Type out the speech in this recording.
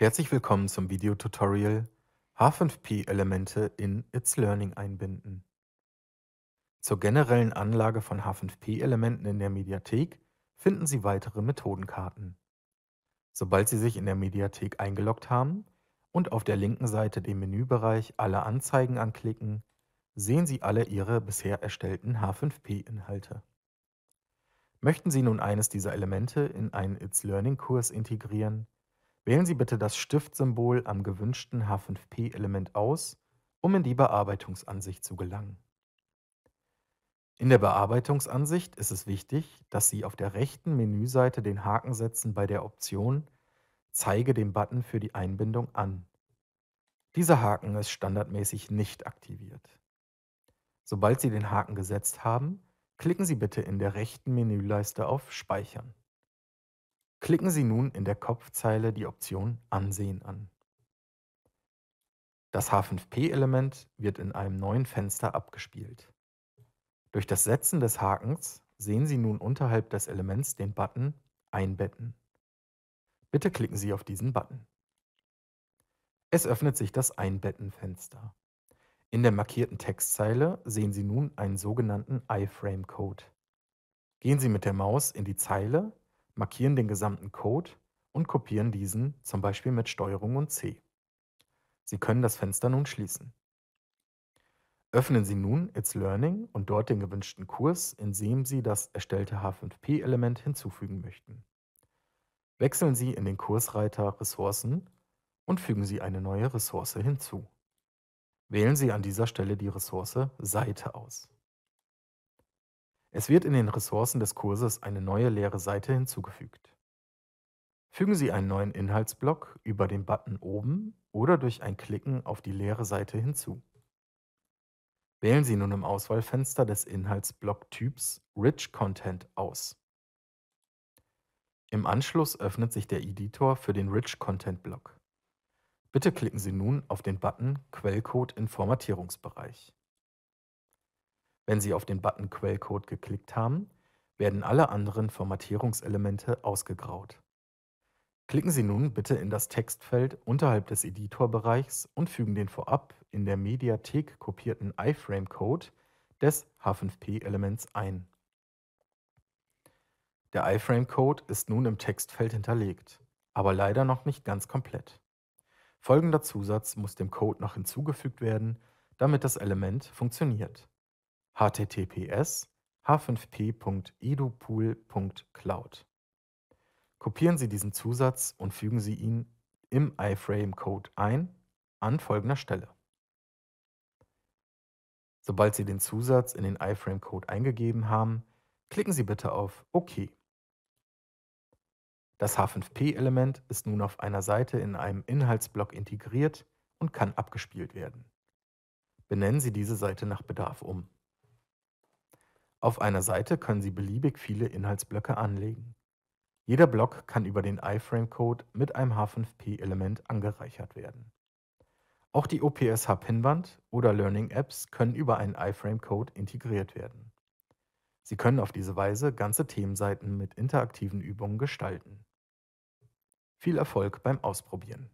Herzlich willkommen zum Videotutorial H5P-Elemente in It's Learning einbinden. Zur generellen Anlage von H5P-Elementen in der Mediathek finden Sie weitere Methodenkarten. Sobald Sie sich in der Mediathek eingeloggt haben und auf der linken Seite den Menübereich Alle Anzeigen anklicken, sehen Sie alle Ihre bisher erstellten H5P-Inhalte. Möchten Sie nun eines dieser Elemente in einen It's Learning-Kurs integrieren, Wählen Sie bitte das Stiftsymbol am gewünschten H5P-Element aus, um in die Bearbeitungsansicht zu gelangen. In der Bearbeitungsansicht ist es wichtig, dass Sie auf der rechten Menüseite den Haken setzen bei der Option Zeige den Button für die Einbindung an. Dieser Haken ist standardmäßig nicht aktiviert. Sobald Sie den Haken gesetzt haben, klicken Sie bitte in der rechten Menüleiste auf Speichern. Klicken Sie nun in der Kopfzeile die Option Ansehen an. Das H5P-Element wird in einem neuen Fenster abgespielt. Durch das Setzen des Hakens sehen Sie nun unterhalb des Elements den Button Einbetten. Bitte klicken Sie auf diesen Button. Es öffnet sich das Einbetten-Fenster. In der markierten Textzeile sehen Sie nun einen sogenannten iframe-Code. Gehen Sie mit der Maus in die Zeile markieren den gesamten Code und kopieren diesen zum Beispiel mit STRG und C. Sie können das Fenster nun schließen. Öffnen Sie nun It's Learning und dort den gewünschten Kurs, in dem Sie das erstellte H5P-Element hinzufügen möchten. Wechseln Sie in den Kursreiter Ressourcen und fügen Sie eine neue Ressource hinzu. Wählen Sie an dieser Stelle die Ressource Seite aus. Es wird in den Ressourcen des Kurses eine neue leere Seite hinzugefügt. Fügen Sie einen neuen Inhaltsblock über den Button oben oder durch ein Klicken auf die leere Seite hinzu. Wählen Sie nun im Auswahlfenster des Inhaltsblocktyps Rich Content aus. Im Anschluss öffnet sich der Editor für den Rich Content Block. Bitte klicken Sie nun auf den Button Quellcode im Formatierungsbereich. Wenn Sie auf den Button Quellcode geklickt haben, werden alle anderen Formatierungselemente ausgegraut. Klicken Sie nun bitte in das Textfeld unterhalb des Editorbereichs und fügen den vorab in der Mediathek kopierten iframe-Code des H5P-Elements ein. Der iframe-Code ist nun im Textfeld hinterlegt, aber leider noch nicht ganz komplett. Folgender Zusatz muss dem Code noch hinzugefügt werden, damit das Element funktioniert https h5p.edupool.cloud. Kopieren Sie diesen Zusatz und fügen Sie ihn im iframe-Code ein an folgender Stelle. Sobald Sie den Zusatz in den iframe-Code eingegeben haben, klicken Sie bitte auf OK. Das H5P-Element ist nun auf einer Seite in einem Inhaltsblock integriert und kann abgespielt werden. Benennen Sie diese Seite nach Bedarf um. Auf einer Seite können Sie beliebig viele Inhaltsblöcke anlegen. Jeder Block kann über den iframe-Code mit einem H5P-Element angereichert werden. Auch die OPSH-Pinwand oder Learning-Apps können über einen iframe-Code integriert werden. Sie können auf diese Weise ganze Themenseiten mit interaktiven Übungen gestalten. Viel Erfolg beim Ausprobieren!